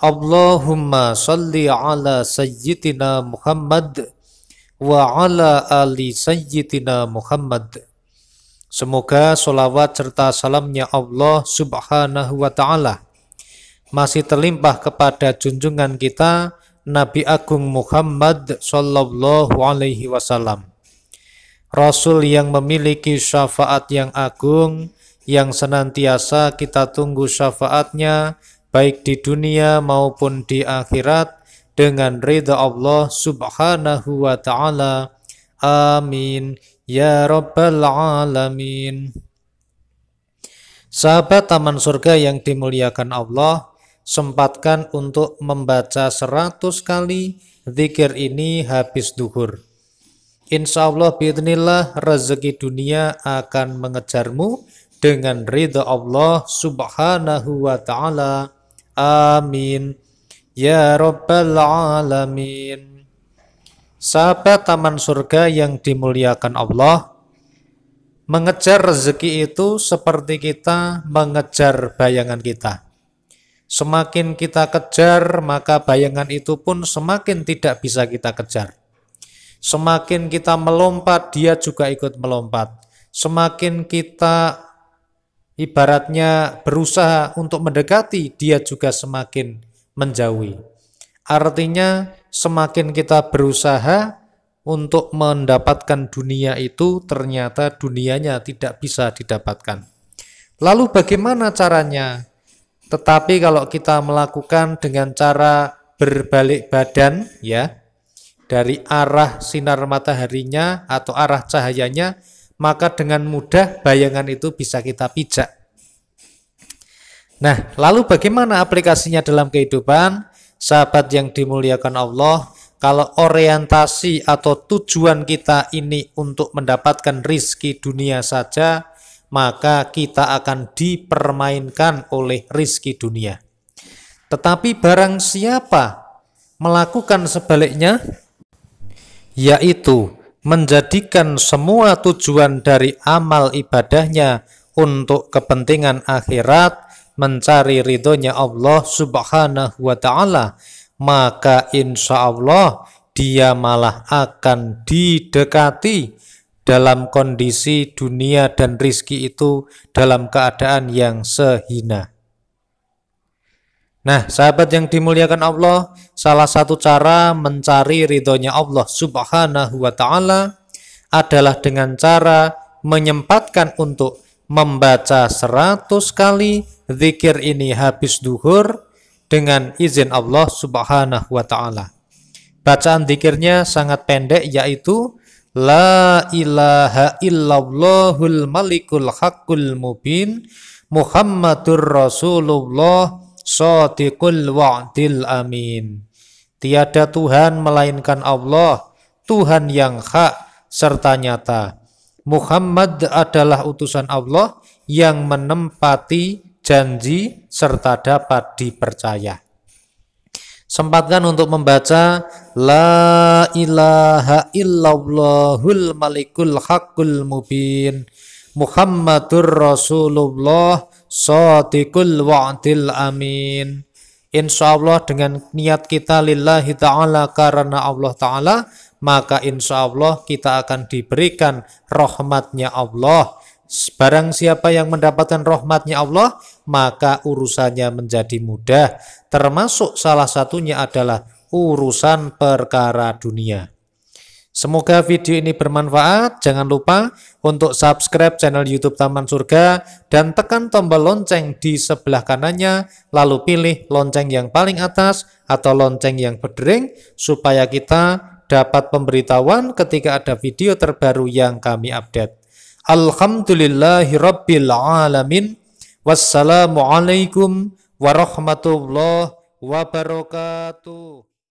Allahumma salli ala sayyidina Muhammad wa ala ali sayyidina Muhammad. Semoga sholawat serta salamnya Allah subhanahu wa ta'ala masih terlimpah kepada junjungan kita Nabi Agung Muhammad Sallallahu Alaihi Wasallam. Rasul yang memiliki syafaat yang agung, yang senantiasa kita tunggu syafaatnya baik di dunia maupun di akhirat dengan ridha Allah Subhanahu wa taala. Amin ya rabbal alamin. Sahabat Taman Surga yang dimuliakan Allah, sempatkan untuk membaca 100 kali zikir ini habis duhur. Insya Allah biidnillah rezeki dunia akan mengejarmu dengan ridha Allah subhanahu wa ta'ala. Amin. Ya Rabbal Alamin. Sahabat taman surga yang dimuliakan Allah, mengejar rezeki itu seperti kita mengejar bayangan kita. Semakin kita kejar, maka bayangan itu pun semakin tidak bisa kita kejar. Semakin kita melompat, dia juga ikut melompat. Semakin kita ibaratnya berusaha untuk mendekati, dia juga semakin menjauhi. Artinya, semakin kita berusaha untuk mendapatkan dunia itu, ternyata dunianya tidak bisa didapatkan. Lalu, bagaimana caranya? Tetapi, kalau kita melakukan dengan cara berbalik badan, ya, dari arah sinar mataharinya atau arah cahayanya, maka dengan mudah bayangan itu bisa kita pijak. Nah, lalu bagaimana aplikasinya dalam kehidupan? Sahabat yang dimuliakan Allah, kalau orientasi atau tujuan kita ini untuk mendapatkan rizki dunia saja, maka kita akan dipermainkan oleh rizki dunia. Tetapi barang siapa melakukan sebaliknya, yaitu menjadikan semua tujuan dari amal ibadahnya untuk kepentingan akhirat, mencari ridhonya Allah subhanahu wa ta'ala, maka insya Allah dia malah akan didekati dalam kondisi dunia dan rizki itu dalam keadaan yang sehina. Nah, sahabat yang dimuliakan Allah, salah satu cara mencari ridhonya Allah Subhanahu wa taala adalah dengan cara menyempatkan untuk membaca seratus kali zikir ini habis duhur dengan izin Allah Subhanahu wa taala. Bacaan zikirnya sangat pendek yaitu la ilaha illallahul malikul haqqul mubin Muhammadur Rasulullah Sadiqul wa'dil amin. Tiada Tuhan melainkan Allah, Tuhan yang hak serta nyata. Muhammad adalah utusan Allah yang menempati janji serta dapat dipercaya. Sempatkan untuk membaca La ilaha illallahul malikul haqqul mubin Muhammadur Rasulullah Sotikul wa'dil amin Insya Allah dengan niat kita lillahi ta'ala karena Allah ta'ala maka insya Allah kita akan diberikan rahmatnya Allah Barang siapa yang mendapatkan rahmatnya Allah, maka urusannya menjadi mudah. Termasuk salah satunya adalah urusan perkara dunia. Semoga video ini bermanfaat. Jangan lupa untuk subscribe channel YouTube Taman Surga dan tekan tombol lonceng di sebelah kanannya, lalu pilih lonceng yang paling atas atau lonceng yang berdering supaya kita dapat pemberitahuan ketika ada video terbaru yang kami update. Alhamdulillahirrabbilalamin Wassalamualaikum warahmatullahi wabarakatuh.